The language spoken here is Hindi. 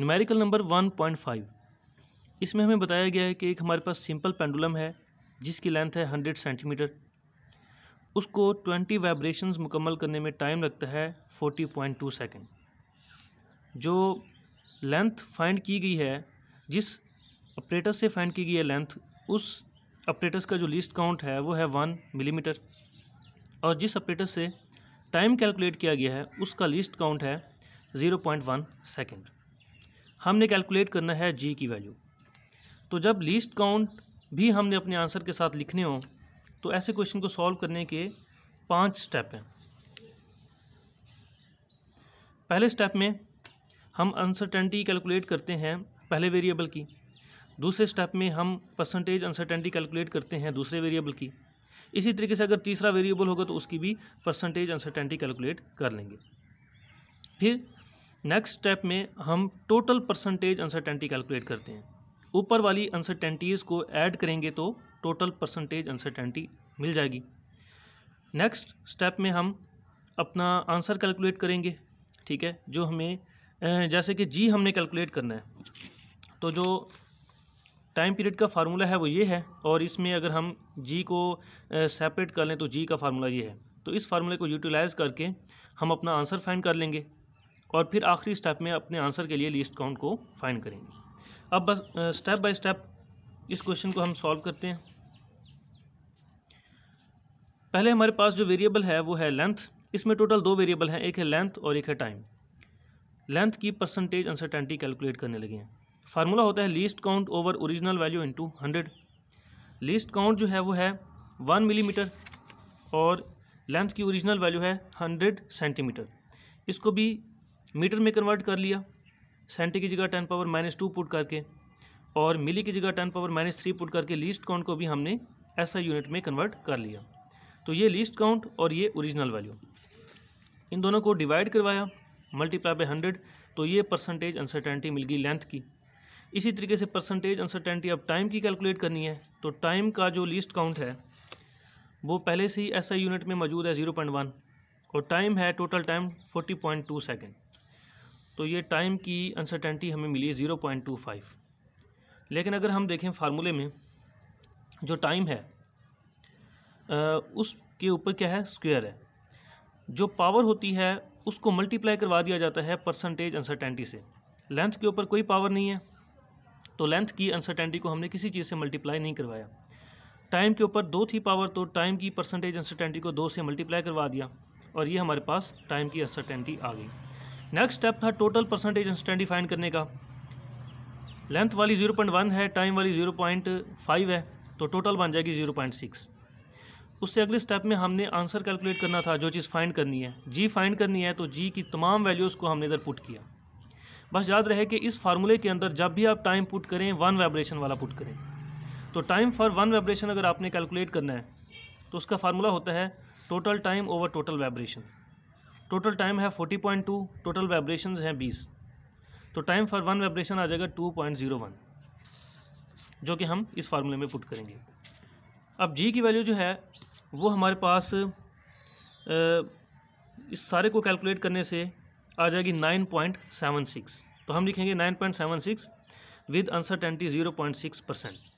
numerical number one point five इसमें हमें बताया गया है कि एक हमारे पास सिंपल पेंडुलम है जिसकी लेंथ है हंड्रेड सेंटीमीटर उसको ट्वेंटी वाइब्रेशंस मुकम्मल करने में टाइम लगता है फोर्टी पॉइंट टू सेकेंड जो लेंथ फाइंड की गई है जिस ऑपरेटर से फाइंड की गई है लेंथ उस ऑपरेटर्स का जो लिस्ट काउंट है वो है वन मिलीमीटर और जिस ऑपरेटर से टाइम कैलकुलेट किया गया है उसका लिस्ट काउंट है ज़ीरो पॉइंट वन सेकेंड हमने कैलकुलेट करना है जी की वैल्यू तो जब लीस्ट काउंट भी हमने अपने आंसर के साथ लिखने हों तो ऐसे क्वेश्चन को सॉल्व करने के पांच स्टेप हैं पहले स्टेप में हम अनसर्टेंटी कैलकुलेट करते हैं पहले वेरिएबल की दूसरे स्टेप में हम परसेंटेज अनसर्टेंटी कैलकुलेट करते हैं दूसरे वेरिएबल की इसी तरीके से अगर तीसरा वेरिएबल होगा तो उसकी भी परसेंटेज अनसर्टेंटी कैलकुलेट कर लेंगे फिर नेक्स्ट स्टेप में हम टोटल परसेंटेज अनसर्टेंटी कैलकुलेट करते हैं ऊपर वाली अनसर्टेंटीज़ को ऐड करेंगे तो टोटल परसेंटेज अनसर्टेंटी मिल जाएगी नेक्स्ट स्टेप में हम अपना आंसर कैलकुलेट करेंगे ठीक है जो हमें जैसे कि जी हमने कैलकुलेट करना है तो जो टाइम पीरियड का फार्मूला है वो ये है और इसमें अगर हम जी को सेपरेट कर लें तो जी का फार्मूला ये है तो इस फार्मूले को यूटिलाइज़ करके हम अपना आंसर फाइंड कर लेंगे और फिर आखिरी स्टेप में अपने आंसर के लिए लीस्ट काउंट को फाइंड करेंगे अब बस स्टेप बाय स्टेप इस क्वेश्चन को हम सॉल्व करते हैं पहले हमारे पास जो वेरिएबल है वो है लेंथ इसमें टोटल दो वेरिएबल हैं एक है लेंथ और एक है टाइम लेंथ की परसेंटेज अनसर्टेंटी कैलकुलेट करने लगे हैं फार्मूला होता है least count over original value into hundred least count जो है वो है वन मिलीमीटर और लेंथ की ओरिजिनल वैल्यू है हंड्रेड सेंटीमीटर इसको भी मीटर में कन्वर्ट कर लिया सेंटी की जगह ten power minus two put करके और मिली की जगह ten power minus three put करके लीस्ट काउंट को भी हमने ऐसा यूनिट में कन्वर्ट कर लिया तो ये लीस्ट काउंट और ये ओरिजिनल वैल्यू इन दोनों को डिवाइड करवाया मल्टीप्लाई बाई हंड्रेड तो ये परसेंटेज अनसर्टेनिटी मिल गई लेंथ की इसी तरीके से परसेंटेज अनसर्टेनिटी अब टाइम की कैलकुलेट करनी है तो टाइम का जो लीस्ट काउंट है वो पहले से ही ऐसा यूनिट में मौजूद है ज़ीरो पॉइंट वन और टाइम है total time forty point two second तो ये टाइम की अनसर्टेंटी हमें मिली ज़ीरो पॉइंट टू फाइव लेकिन अगर हम देखें फार्मूले में जो टाइम है उसके ऊपर क्या है स्क्वायर है जो पावर होती है उसको मल्टीप्लाई करवा दिया जाता है परसेंटेज अनसर्टेंटी से लेंथ के ऊपर कोई पावर नहीं है तो लेंथ की अनसर्टेंटी को हमने किसी चीज़ से मल्टीप्लाई नहीं करवाया टाइम के ऊपर दो थी पावर तो टाइम की परसेंटेज अनसर्टेंटी को दो से मल्टीप्लाई करवा दिया और ये हमारे पास टाइम की अनसर्टेंटी आ गई नेक्स्ट स्टेप था टोटल परसेंटेज इंस्टेंट डिफाइन करने का लेंथ वाली जीरो पॉइंट वन है टाइम वाली जीरो पॉइंट फाइव है तो टोटल बन जाएगी जीरो पॉइंट सिक्स उससे अगले स्टेप में हमने आंसर कैलकुलेट करना था जो चीज़ फाइंड करनी है जी फाइंड करनी है तो जी की तमाम वैल्यूज़ को हमने इधर पुट किया बस याद रहे कि इस फार्मूले के अंदर जब भी आप टाइम पुट करें वन वाइब्रेशन वाला पुट करें तो टाइम फॉर वन वाइब्रेशन अगर आपने कैलकुलेट करना है तो उसका फार्मूला होता है total time over total vibration total time है forty point two total vibration हैं बीस तो टाइम फॉर वन वाइब्रेशन आ जाएगा टू पॉइंट ज़ीरो वन जो कि हम इस फार्मूले में पुट करेंगे अब जी की वैल्यू जो है वो हमारे पास इस सारे को कैलकुलेट करने से आ जाएगी नाइन पॉइंट सेवन सिक्स तो हम लिखेंगे nine point seven six with uncertainty zero point six percent